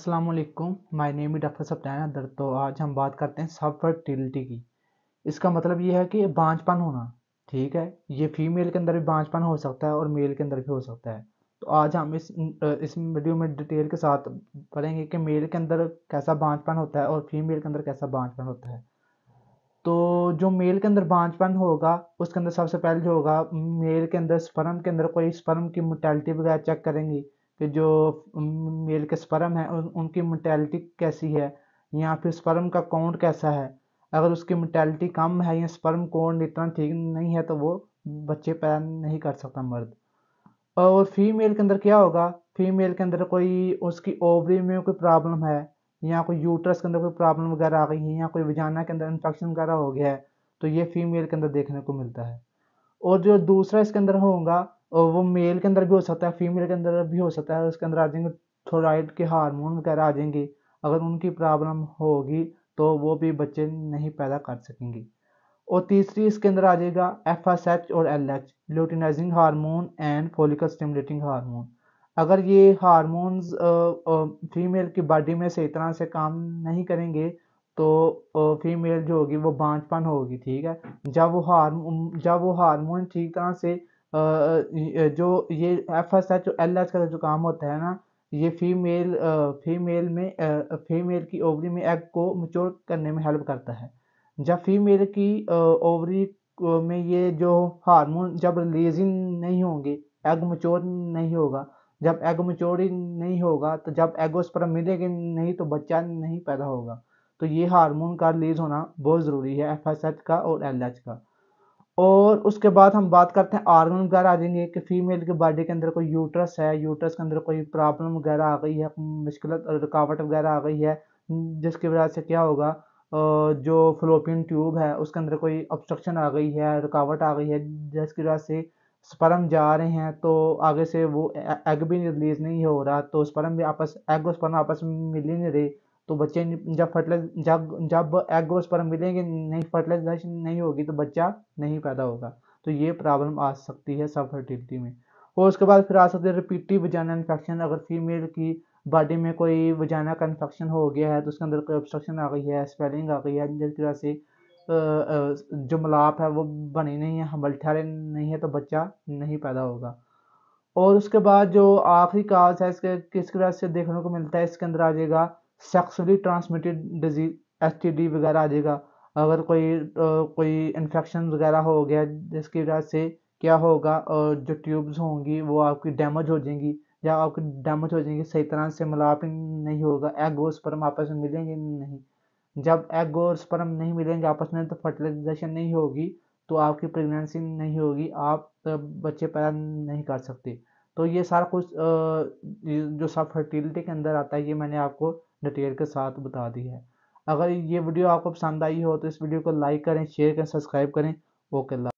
असलकुम my name is doctor सप्तान अदर तो आज हम बात करते हैं सब फर्टिलिटी की इसका मतलब ये है कि बांझपन होना ठीक है ये फीमेल के अंदर भी बांझपन हो सकता है और मेल के अंदर भी हो सकता है तो आज हम इस इस वीडियो में डिटेल के साथ पढ़ेंगे कि मेल के अंदर कैसा बांझपन होता है और फीमेल के अंदर कैसा बांझपन होता है तो जो मेल के अंदर बांझपन होगा उसके अंदर सबसे पहले जो होगा मेल के अंदर स्पर्म के अंदर कोई स्पर्म की मोटेलिटी वगैरह चेक करेंगी कि जो मेल के स्पर्म है उनकी मोटेलिटी कैसी है या फिर स्पर्म का कौंड कैसा है अगर उसकी मोटेलिटी कम है या स्पर्म काउंट इतना ठीक नहीं है तो वो बच्चे पैदा नहीं कर सकता मर्द और फीमेल के अंदर क्या होगा फीमेल के अंदर कोई उसकी ओवरी में कोई प्रॉब्लम है या कोई यूट्रस के अंदर कोई प्रॉब्लम वगैरह आ गई है या कोई वजाना के अंदर इन्फेक्शन वगैरह हो गया है तो ये फीमेल के अंदर देखने को मिलता है और जो दूसरा इसके अंदर होगा और वो मेल के अंदर भी हो सकता है फीमेल के अंदर भी हो सकता है उसके अंदर आ जाएंगे थोराइड के हार्मोन वगैरह आ जाएंगे अगर उनकी प्रॉब्लम होगी तो वो भी बच्चे नहीं पैदा कर सकेंगे और तीसरी इसके अंदर आ जाएगा एफ एस एच और L H luteinizing hormone and follicle stimulating hormone अगर ये हारमोन्स फीमेल की बॉडी में सही तरह से काम नहीं करेंगे तो फीमेल जो होगी वो बांझपन होगी ठीक है जब वो हार्म जब वो हारमोन ठीक तरह से जो ये F S H L H का जो काम होता है ना ये फीमेल फीमेल में फीमेल की ओवरी में एग को मचोर करने में हेल्प करता है जब फीमेल की ओवरी में ये जो हार्मोन जब रिलीजिंग नहीं होंगे एग मचोर नहीं होगा जब एग मचोर नहीं होगा तो जब पर मिलेगी नहीं तो बच्चा नहीं पैदा होगा तो ये हार्मोन का रिलीज होना बहुत ज़रूरी है एफ एस एच का और एल एच का और उसके बाद हम बात करते हैं आर्गन वगैरह आ जाएंगे कि फीमेल के बॉडी के अंदर कोई यूट्रस है यूट्रस के अंदर कोई प्रॉब्लम वगैरह आ गई है मुश्किल रुकावट वगैरह आ गई है जिसकी वजह से क्या होगा जो फ्लोपियन ट्यूब है उसके अंदर कोई ऑब्स्ट्रक्शन आ गई है रुकावट आ गई है जिसकी वजह से स्पर्म जा रहे हैं तो आगे से वो एग भी रिलीज़ नहीं हो रहा तो स्पर्म भी आपस एग और स्पर्म आपस में मिल ही नहीं रही तो बच्चे जब फर्टिलाइज जब जब एग गोस पर मिलेंगे नहीं फर्टिलाइजेशन नहीं होगी तो बच्चा नहीं पैदा होगा तो ये प्रॉब्लम आ सकती है सब फर्टिलिटी में और उसके बाद फिर आ सकते हैं रिपीटिव वजाना इन्फेक्शन अगर फीमेल की बॉडी में कोई वजाना का इन्फेक्शन हो गया है तो उसके अंदर कोई ऑब्स्ट्रक्शन आ गई है स्वेलिंग आ गई है जिसकी वजह से जो मिलाप है वो बनी नहीं है हमल ठहरे नहीं है तो बच्चा नहीं पैदा होगा और उसके बाद जो आखिरी काज है इसके किस वजह से देखने को मिलता है इसके अंदर आ जाएगा सेक्सुअली ट्रांसमिटेड डिजीज एस वगैरह आ जाएगा अगर कोई कोई इन्फेक्शन वगैरह हो गया जिसकी वजह से क्या होगा जो ट्यूब्स होंगी वो आपकी डैमेज हो जाएंगी या आपकी डैमेज हो जाएंगी सही तरह से मिलाप नहीं होगा एग और स्पर्म आपस में मिलेंगे नहीं जब एग और स्पर्म नहीं मिलेंगे आपस में तो फर्टिलाइजेशन नहीं होगी तो आपकी प्रेगनेंसी नहीं होगी आप बच्चे पैदा नहीं कर सकते तो ये सारा कुछ जो सब फर्टिलिटी के अंदर आता है ये मैंने आपको डिटेल के साथ बता दी है अगर ये वीडियो आपको पसंद आई हो तो इस वीडियो को लाइक करें शेयर करें सब्सक्राइब करें ओके